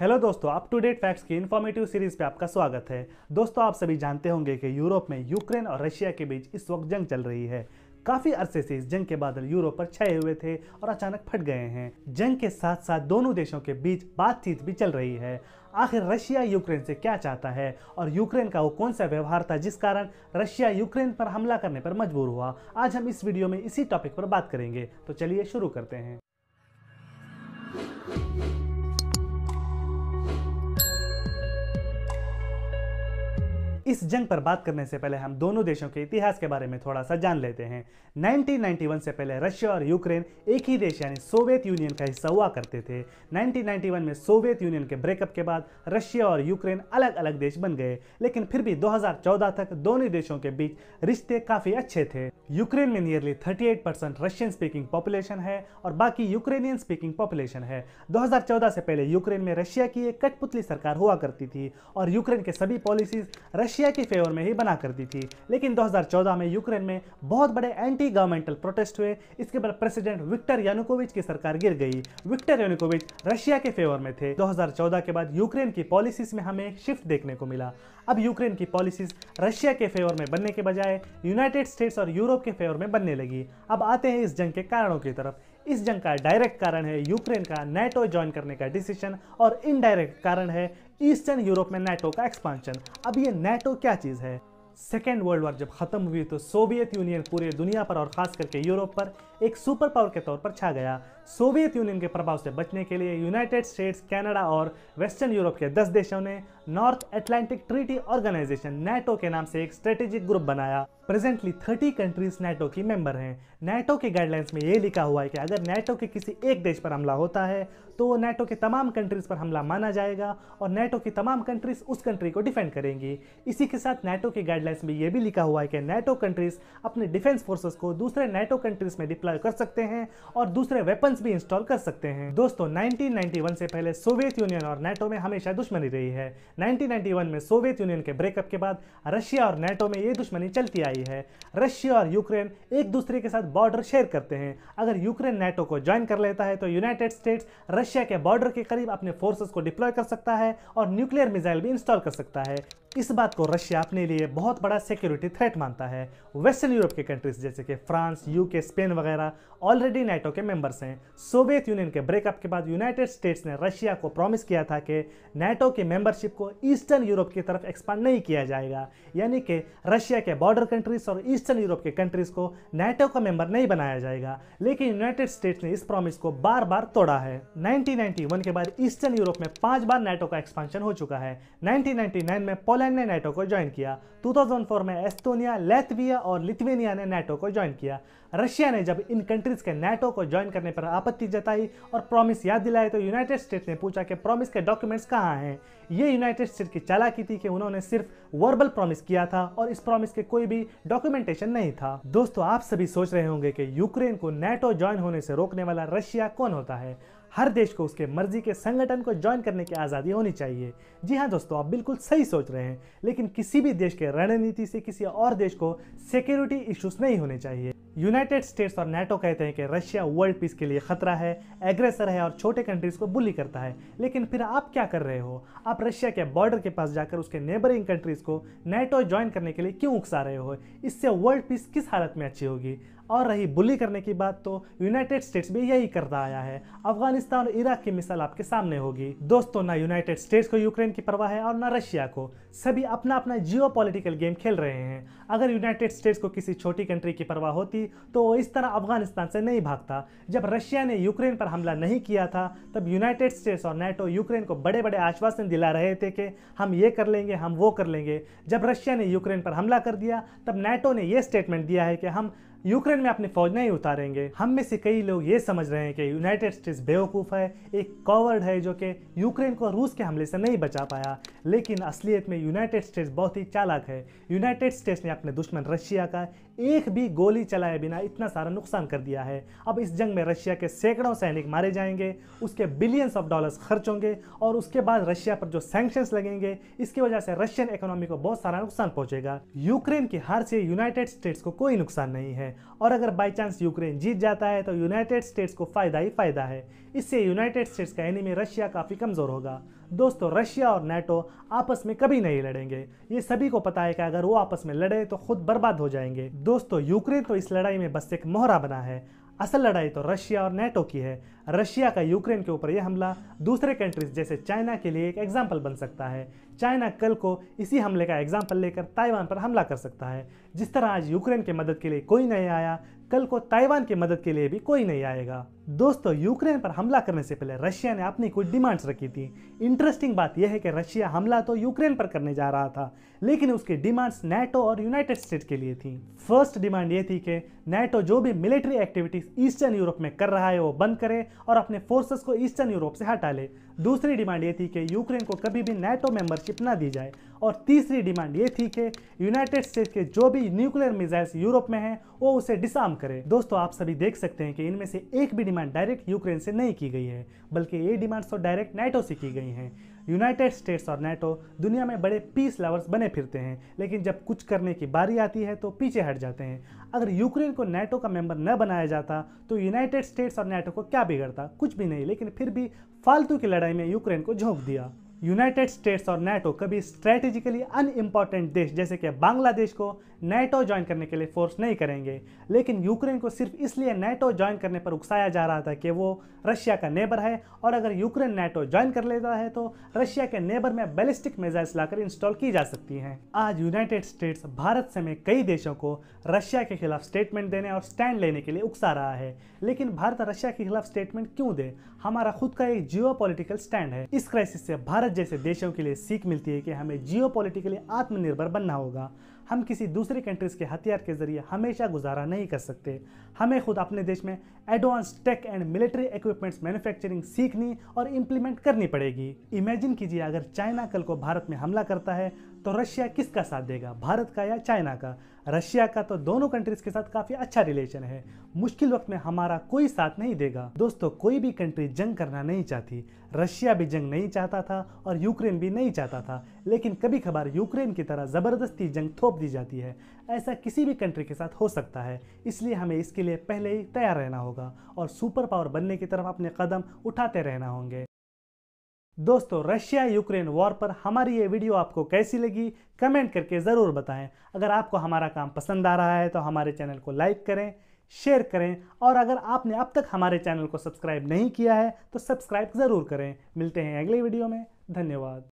hello दोस्तों up to date facts की informative series पे आपका स्वागत है दोस्तों आप सभी जानते होंगे कि यूरोप में यूक्रेन और रशिया के बीच इस वक्त जंग चल रही है काफी अरसे से इस जंग के बादल यूरोप पर छाए हुए थे और अचानक फट गए हैं जंग के साथ साथ दोनों देशों के बीच बातचीत भी चल रही है आखिर रशिया यूक्रेन से क्या चाहता है और यूक्रेन का वो कौन सा व्यवहार था जिस कारण रशिया यूक्रेन पर हमला करने पर मजबूर हुआ आज हम इस वीडियो में इसी टॉपिक पर बात करेंगे तो चलिए शुरू करते हैं इस जंग पर बात करने से पहले हम दोनों देशों के इतिहास के बारे में थोड़ा सा जान लेते हैं 1991 से पहले रशिया और यूक्रेन एक ही देश यानी सोवियत यूनियन का हिस्सा हुआ करते थे 1991 में सोवियत यूनियन के ब्रेकअप के बाद रशिया और यूक्रेन अलग अलग देश बन गए लेकिन फिर भी 2014 तक दोनों देशों के बीच रिश्ते काफ़ी अच्छे थे यूक्रेन में nearly thirty Russian speaking population है और बाकी यूक्रेनियन स्पीकिंग पॉपुलेशन है दो से पहले यूक्रेन में रशिया की एक कठपुतली सरकार हुआ करती थी और यूक्रेन के सभी पॉलिसीज रशिया रशिया के फेवर में ही बना कर दी थी लेकिन 2014 में यूक्रेन में बहुत बड़े एंटी गवर्नमेंटल प्रोटेस्ट हुए इसके बाद प्रेसिडेंट विक्टर यानुकोविच की सरकार गिर गई विक्टर यानुकोविच रशिया के फेवर में थे दो के बाद यूक्रेन की पॉलिसीज में हमें शिफ्ट देखने को मिला अब यूक्रेन की पॉलिसीज रशिया के फेवर में बनने के बजाय यूनाइटेड स्टेट्स और यूरोप के फेवर में बनने लगी अब आते हैं इस जंग के कारणों की तरफ इस जंग का डायरेक्ट कारण है यूक्रेन का नेटो ज्वाइन करने का डिसीजन और इनडायरेक्ट कारण है ईस्टर्न यूरोप में नेटो का एक्सपांशन अब ये नेटो क्या चीज़ है सेकेंड वर्ल्ड वॉर जब खत्म हुई तो सोवियत यूनियन पूरे दुनिया पर और खास करके यूरोप पर एक सुपर पावर के तौर पर छा गया सोवियत यूनियन के प्रभाव से बचने के लिए यूनाइटेड स्टेट्स कनाडा और वेस्टर्न यूरोप के दस देशों ने North Atlantic Treaty Organization NATO के नाम से एक स्ट्रेटेजिक ग्रुप बनाया प्रेजेंटली थर्टी कंट्रीज नेटो की मेंबर हैं नेटो के गाइडलाइंस में ये लिखा हुआ है कि अगर नेटो के किसी एक देश पर हमला होता है तो वो नेटो के तमाम कंट्रीज पर हमला माना जाएगा और नेटो की तमाम कंट्रीज उस कंट्री को डिफेंड करेंगी इसी के साथ नेटो के गाइडलाइंस में ये भी लिखा हुआ है कि नेटो कंट्रीज अपने डिफेंस फोर्सेस को दूसरे नेटो कंट्रीज में डिप्लॉय सप्लाई कर सकते हैं और दूसरे वेपन्स भी इंस्टॉल कर सकते हैं दोस्तों नाइनटीन से पहले सोवियत यूनियन और नेटो में हमेशा दुश्मनी रही है नाइनटीन में सोवियत यूनियन के ब्रेकअप के बाद रशिया और नेटो में ये दुश्मनी चलती आई है रशिया और यूक्रेन एक दूसरे के साथ बॉर्डर शेयर करते हैं अगर यूक्रेन नेटो को ज्वाइन कर लेता है तो यूनाइटेड स्टेट्स रशिया के बॉर्डर के करीब अपने फोर्सेस को डिप्लॉय कर सकता है और न्यूक्लियर मिसाइल भी इंस्टॉल कर सकता है इस बात को रशिया अपने लिए बहुत बड़ा सिक्योरिटी थ्रेट मानता है वेस्टर्न यूरोप के कंट्रीज जैसे कि फ्रांस यूके स्पेन वगैरह ऑलरेडी नाटो के मेंबर्स हैं सोवियत यूनियन के ब्रेकअप के बाद यूनाइटेड स्टेट्स ने रशिया को प्रॉमिस किया था कि नाटो की मेंबरशिप को ईस्टर्न यूरोप की तरफ एक्सपांड नहीं किया जाएगा यानी कि रशिया के बॉर्डर कंट्रीज और ईस्टर्न यूरोप के कंट्रीज को नाटो का मेंबर नहीं बनाया जाएगा लेकिन यूनाइटेड स्टेट्स ने इस प्रॉमिस को बार बार तोड़ा है नाइनटीन के बाद ईस्टर्न यूरोप में पांच बार नाटो का एक्सपांशन हो चुका है नाइनटीन में पोलैंड ने नेटो को ज्वाइन किया 2004 में एस्तोनिया लेथविया और लिथुनिया ने नेटो को ज्वाइन किया रशिया ने जब इन कंट्रीज के नेटो को ज्वाइन करने पर आपत्ति जताई और प्रॉमिस याद दिलाए तो यूनाइटेड स्टेट ने पूछा कि प्रॉमिस के डॉक्यूमेंट्स कहाँ हैं ये यूनाइटेड स्टेट की चालाकी थी कि उन्होंने सिर्फ वर्बल प्रॉमिस किया था और इस प्रॉमिस के कोई भी डॉक्यूमेंटेशन नहीं था दोस्तों आप सभी सोच रहे होंगे कि यूक्रेन को नेटो ज्वाइन होने से रोकने वाला रशिया कौन होता है हर देश को उसके मर्जी के संगठन को ज्वाइन करने की आज़ादी होनी चाहिए जी हाँ दोस्तों आप बिल्कुल सही सोच रहे हैं लेकिन किसी भी देश के रणनीति से किसी और देश को सिक्योरिटी इश्यूज नहीं होने चाहिए यूनाइटेड स्टेट्स और नेटो कहते हैं कि रशिया वर्ल्ड पीस के लिए खतरा है एग्रेसर है और छोटे कंट्रीज को बुली करता है लेकिन फिर आप क्या कर रहे हो आप रशिया के बॉर्डर के पास जाकर उसके नेबरिंग कंट्रीज को नेटो ज्वाइन करने के लिए क्यों उकसा रहे हो इससे वर्ल्ड पीस किस हालत में अच्छी होगी और रही बुली करने की बात तो यूनाइटेड स्टेट्स भी यही करता आया है अफगानिस्तान और इराक की मिसाल आपके सामने होगी दोस्तों ना यूनाइटेड स्टेट्स को यूक्रेन की परवाह है और ना रशिया को सभी अपना अपना जियो गेम खेल रहे हैं अगर यूनाइटेड स्टेट्स को किसी छोटी कंट्री की परवाह होती थी तो वो इस तरह अफगानिस्तान से नहीं भागता जब रशिया ने यूक्रेन पर हमला नहीं किया था तब यूनाइटेड स्टेट्स और नेटो यूक्रेन को बड़े बड़े आश्वासन दिला रहे थे कि हम ये कर लेंगे हम वो कर लेंगे जब रशिया ने यूक्रेन पर हमला कर दिया तब नेटो ने यह स्टेटमेंट दिया है कि हम यूक्रेन में अपनी फौज नहीं उतारेंगे हम में से कई लोग ये समझ रहे हैं कि यूनाइटेड स्टेट्स बेवकूफ़ है एक कॉवर्ड है जो कि यूक्रेन को रूस के हमले से नहीं बचा पाया लेकिन असलियत में यूनाइटेड स्टेट्स बहुत ही चालाक है यूनाइटेड स्टेट्स ने अपने दुश्मन रशिया का एक भी गोली चलाए बिना इतना सारा नुकसान कर दिया है अब इस जंग में रशिया के सैकड़ों सैनिक मारे जाएंगे उसके बिलियंस ऑफ डॉलर्स खर्च होंगे और उसके बाद रशिया पर जो सैंक्शंस लगेंगे इसकी वजह से रशियन इकोनॉमी को बहुत सारा नुकसान पहुंचेगा यूक्रेन की हार से यूनाइटेड स्टेट्स को कोई नुकसान नहीं है हैं और अगर बाई चांस यूक्रेन जीत जाता है तो यूनाइटेड स्टेट्स को फ़ायदा ही फ़ायदा है इससे यूनाइटेड स्टेट्स का एनिमी रशिया काफ़ी कमज़ोर होगा दोस्तों रशिया और नेटो आपस में कभी नहीं लड़ेंगे ये सभी को पता है कि अगर वो आपस में लड़े तो खुद बर्बाद हो जाएंगे दोस्तों यूक्रेन तो इस लड़ाई में बस एक मोहरा बना है असल लड़ाई तो रशिया और नेटो की है रशिया का यूक्रेन के ऊपर यह हमला दूसरे कंट्रीज जैसे चाइना के लिए एक एग्जाम्पल बन सकता है चाइना कल को इसी हमले का एग्जाम्पल लेकर ताइवान पर हमला कर सकता है जिस तरह आज यूक्रेन की मदद के लिए कोई नहीं आया कल को ताइवान के मदद के लिए भी कोई नहीं आएगा दोस्तों यूक्रेन पर हमला करने से पहले रशिया ने अपनी कुछ डिमांड्स रखी थी इंटरेस्टिंग बात यह है कि रशिया हमला तो यूक्रेन पर करने जा रहा था लेकिन उसकी डिमांड्स नेटो और यूनाइटेड स्टेट के लिए थी फर्स्ट डिमांड ये थी कि नेटो जो भी मिलिट्री एक्टिविटीज ईस्टर्न यूरोप में कर रहा है वो बंद करे और अपने फोर्सेस को ईस्टर्न यूरोप से हटा ले दूसरी डिमांड ये थी कि यूक्रेन को कभी भी नेटो मेंबरशिप ना दी जाए और तीसरी डिमांड ये थी कि यूनाइटेड स्टेट के जो भी न्यूक्लियर मिसाइल्स यूरोप में हैं वो उसे डिसार्म करे दोस्तों आप सभी देख सकते हैं कि इनमें से एक भी डिमांड डायरेक्ट यूक्रेन से नहीं की गई है बल्कि ये डिमांड्स तो डायरेक्ट नैटो से की गई हैं यूनाइटेड स्टेट्स और नेटो दुनिया में बड़े पीस लवर्स बने फिरते हैं लेकिन जब कुछ करने की बारी आती है तो पीछे हट जाते हैं अगर यूक्रेन को नेटो का मेंबर न बनाया जाता तो यूनाइटेड स्टेट्स और नेटो को क्या बिगड़ता कुछ भी नहीं लेकिन फिर भी फालतू की लड़ाई में यूक्रेन को झोंक दिया यूनाइटेड स्टेट्स और नेटो कभी स्ट्रेटेजिकली अनइम्पॉर्टेंट देश जैसे कि बांग्लादेश को नेटो ज्वाइन करने के लिए फोर्स नहीं करेंगे लेकिन यूक्रेन को सिर्फ इसलिए नेटो ज्वाइन करने पर उकसाया जा रहा था कि वो रशिया का नेबर है और अगर यूक्रेन नेटो ज्वाइन कर लेता है तो रशिया के नेबर में बैलिस्टिक मिजाइल्स लाकर इंस्टॉल की जा सकती हैं आज यूनाइटेड स्टेट्स भारत समेत कई देशों को रशिया के खिलाफ स्टेटमेंट देने और स्टैंड लेने के लिए उकसा रहा है लेकिन भारत रशिया के खिलाफ स्टेटमेंट क्यों दे हमारा खुद का एक जियो स्टैंड है इस क्राइसिस से भारत भारत जैसे देशों के लिए सीख मिलती है कि हमें जियो पोलिटिकली आत्मनिर्भर बनना होगा हम किसी दूसरे कंट्रीज़ के हथियार के ज़रिए हमेशा गुजारा नहीं कर सकते हमें खुद अपने देश में advance tech and military equipments manufacturing सीखनी और इम्प्लीमेंट करनी पड़ेगी इमेजिन कीजिए अगर चाइना कल को भारत में हमला करता है तो रशिया किसका साथ देगा भारत का या चाइना का रशिया का तो दोनों कंट्रीज के साथ काफ़ी अच्छा रिलेशन है मुश्किल वक्त में हमारा कोई साथ नहीं देगा दोस्तों कोई भी कंट्री जंग करना नहीं चाहती रशिया भी जंग नहीं चाहता था और यूक्रेन भी नहीं चाहता था लेकिन कभी कभार यूक्रेन की तरह ज़बरदस्ती जंग थोप दी जाती है ऐसा किसी भी कंट्री के साथ हो सकता है इसलिए हमें इसके लिए पहले ही तैयार रहना होगा और सुपर पावर बनने की तरफ अपने कदम उठाते रहना होंगे दोस्तों रशिया यूक्रेन वॉर पर हमारी ये वीडियो आपको कैसी लगी कमेंट करके ज़रूर बताएं अगर आपको हमारा काम पसंद आ रहा है तो हमारे चैनल को लाइक करें शेयर करें और अगर आपने अब तक हमारे चैनल को सब्सक्राइब नहीं किया है तो सब्सक्राइब ज़रूर करें मिलते हैं अगले वीडियो में धन्यवाद